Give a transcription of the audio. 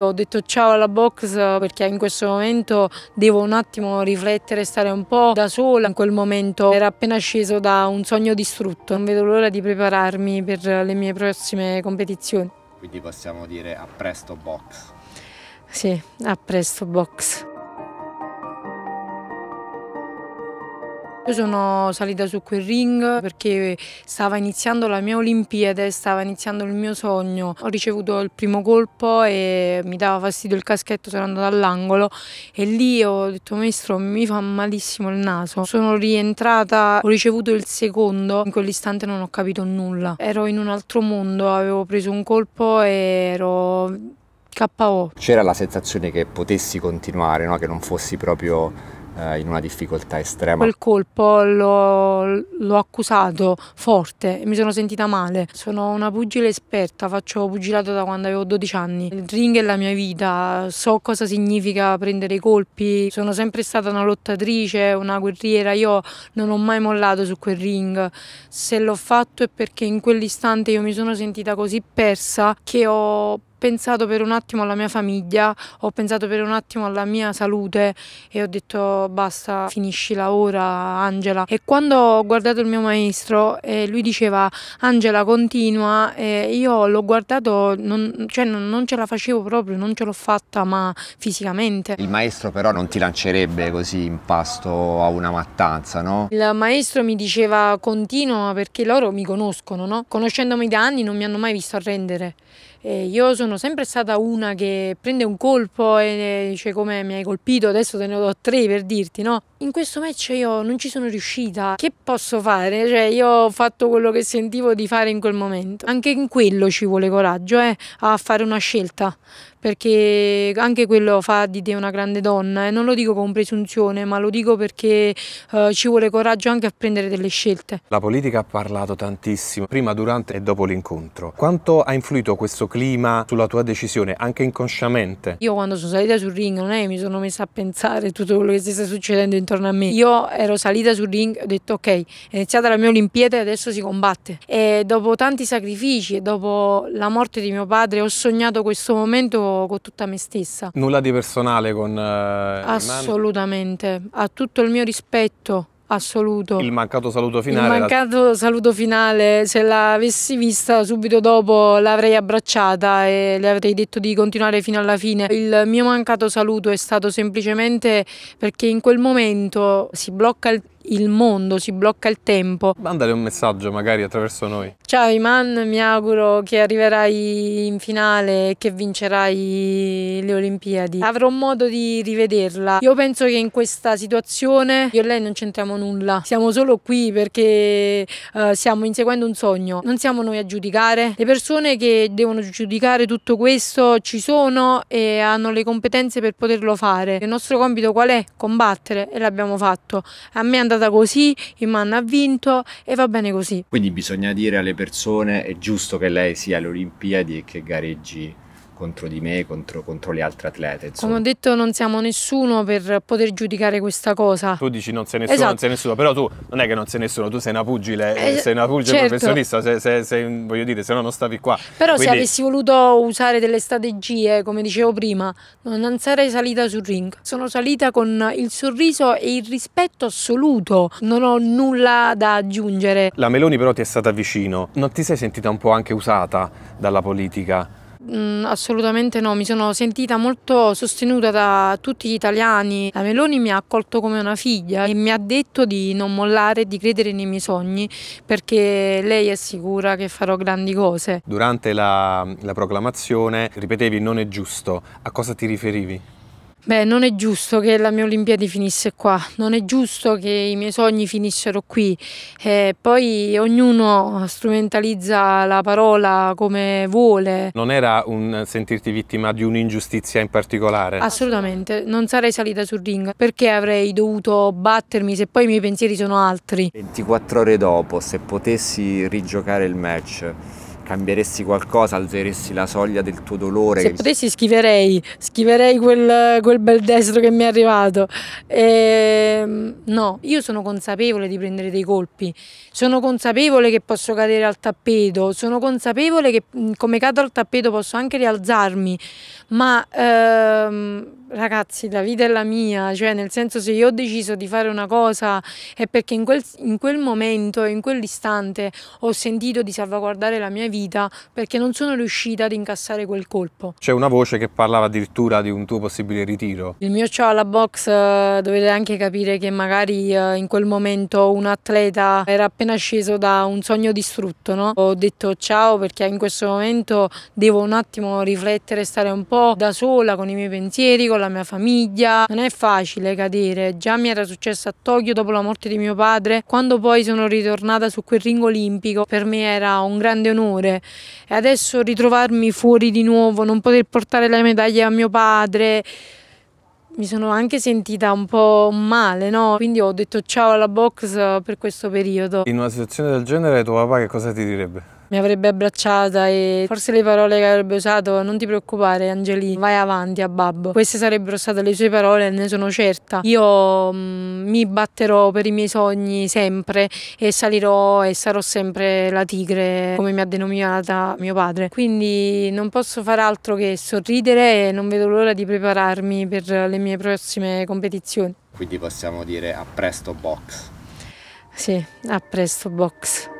Ho detto ciao alla box perché in questo momento devo un attimo riflettere, stare un po' da sola. In quel momento ero appena sceso da un sogno distrutto. Non vedo l'ora di prepararmi per le mie prossime competizioni. Quindi possiamo dire a presto box. Sì, a presto box. Io sono salita su quel ring perché stava iniziando la mia Olimpiade, stava iniziando il mio sogno. Ho ricevuto il primo colpo e mi dava fastidio il caschetto, sono andata all'angolo e lì ho detto maestro mi fa malissimo il naso. Sono rientrata, ho ricevuto il secondo, in quell'istante non ho capito nulla. Ero in un altro mondo, avevo preso un colpo e ero... C'era la sensazione che potessi continuare, no? che non fossi proprio eh, in una difficoltà estrema. Quel colpo l'ho accusato forte e mi sono sentita male. Sono una pugile esperta, faccio pugilato da quando avevo 12 anni. Il ring è la mia vita, so cosa significa prendere i colpi, sono sempre stata una lottatrice, una guerriera, io non ho mai mollato su quel ring. Se l'ho fatto è perché in quell'istante io mi sono sentita così persa che ho pensato per un attimo alla mia famiglia, ho pensato per un attimo alla mia salute e ho detto basta, finiscila ora Angela. E quando ho guardato il mio maestro e eh, lui diceva Angela continua, e io l'ho guardato, non, cioè non, non, ce la facevo proprio, non ce l'ho fatta ma fisicamente. Il maestro però non ti lancerebbe così in pasto a una mattanza, no? Il maestro mi diceva continua perché loro mi conoscono, no? Conoscendomi da anni non mi hanno mai visto arrendere. E io sono sono sempre stata una che prende un colpo e eh, dice come mi hai colpito, adesso te ne do tre per dirti, no? in questo match io non ci sono riuscita. Che posso fare? Cioè, io ho fatto quello che sentivo di fare in quel momento. Anche in quello ci vuole coraggio, eh, a fare una scelta. Perché anche quello fa di te una grande donna. E eh. non lo dico con presunzione, ma lo dico perché eh, ci vuole coraggio anche a prendere delle scelte. La politica ha parlato tantissimo, prima, durante e dopo l'incontro. Quanto ha influito questo clima sulla tua decisione, anche inconsciamente? Io quando sono salita sul ring non è che mi sono messa a pensare tutto quello che stesse succedendo in intorno a me. Io ero salita sul ring, ho detto ok, è iniziata la mia Olimpiade e adesso si combatte. E dopo tanti sacrifici e dopo la morte di mio padre ho sognato questo momento con tutta me stessa. Nulla di personale con... Eh, Assolutamente, ha tutto il mio rispetto assoluto. Il mancato saluto finale. Il mancato la... saluto finale, se l'avessi vista subito dopo l'avrei abbracciata e le avrei detto di continuare fino alla fine. Il mio mancato saluto è stato semplicemente perché in quel momento si blocca il il mondo, si blocca il tempo. Mandale un messaggio magari attraverso noi. Ciao Iman, mi auguro che arriverai in finale e che vincerai le Olimpiadi. Avrò modo di rivederla. Io penso che in questa situazione io e lei non c'entriamo nulla. Siamo solo qui perché uh, stiamo inseguendo un sogno. Non siamo noi a giudicare. Le persone che devono giudicare tutto questo ci sono e hanno le competenze per poterlo fare. Il nostro compito qual è? Combattere e l'abbiamo fatto. A me è andato andata così, Iman ha vinto e va bene così. Quindi bisogna dire alle persone è giusto che lei sia alle Olimpiadi e che gareggi contro di me, contro, contro le altre atlete. Insomma. Come ho detto, non siamo nessuno per poter giudicare questa cosa. Tu dici non sei nessuno, esatto. non sei nessuno, però tu non è che non sei nessuno, tu sei una pugile, eh, sei una pugile certo. professionista, sei, sei, sei, voglio dire, se no non stavi qua. Però Quindi... se avessi voluto usare delle strategie, come dicevo prima, non sarei salita sul ring. Sono salita con il sorriso e il rispetto assoluto, non ho nulla da aggiungere. La Meloni però ti è stata vicino, non ti sei sentita un po' anche usata dalla politica? Mm, assolutamente no, mi sono sentita molto sostenuta da tutti gli italiani. La Meloni mi ha accolto come una figlia e mi ha detto di non mollare, di credere nei miei sogni perché lei è sicura che farò grandi cose. Durante la, la proclamazione ripetevi non è giusto, a cosa ti riferivi? Beh, non è giusto che la mia Olimpiadi finisse qua, non è giusto che i miei sogni finissero qui. E eh, poi ognuno strumentalizza la parola come vuole. Non era un sentirti vittima di un'ingiustizia in particolare? Assolutamente, non sarei salita sul ring perché avrei dovuto battermi se poi i miei pensieri sono altri. 24 ore dopo, se potessi rigiocare il match cambieresti qualcosa, alzeresti la soglia del tuo dolore. Se potessi schiverei, schiverei quel, quel bel destro che mi è arrivato. E, ehm, no, io sono consapevole di prendere dei colpi, sono consapevole che posso cadere al tappeto, sono consapevole che mm, come cado al tappeto posso anche rialzarmi, ma ehm, ragazzi la vita è la mia, cioè nel senso se io ho deciso di fare una cosa è perché in quel, in quel momento, in quell'istante ho sentito di salvaguardare la mia vita vita perché non sono riuscita ad incassare quel colpo. C'è una voce che parlava addirittura di un tuo possibile ritiro. Il mio ciao alla box eh, dovete anche capire che magari eh, in quel momento un atleta era appena sceso da un sogno distrutto, no? Ho detto ciao perché in questo momento devo un attimo riflettere, stare un po' da sola con i miei pensieri, con la mia famiglia. Non è facile cadere, già mi era successo a Tokyo dopo la morte di mio padre, quando poi sono ritornata su quel ring olimpico per me era un grande onore ore e adesso ritrovarmi fuori di nuovo, non poter portare le medaglie a mio padre, mi sono anche sentita un po' male, no? Quindi ho detto ciao alla box per questo periodo. In una situazione del genere tuo papà che cosa ti direbbe? Mi avrebbe abbracciata e forse le parole che avrebbe usato non ti preoccupare Angelina, vai avanti a Babbo. Queste sarebbero state le sue parole, ne sono certa. Io mh, mm, mi batterò per i miei sogni sempre e salirò e sarò sempre la tigre come mi ha denominata mio padre. Quindi non posso far altro che sorridere e non vedo l'ora di prepararmi per le mie prossime competizioni. Quindi possiamo dire a presto box. Sì, a presto box.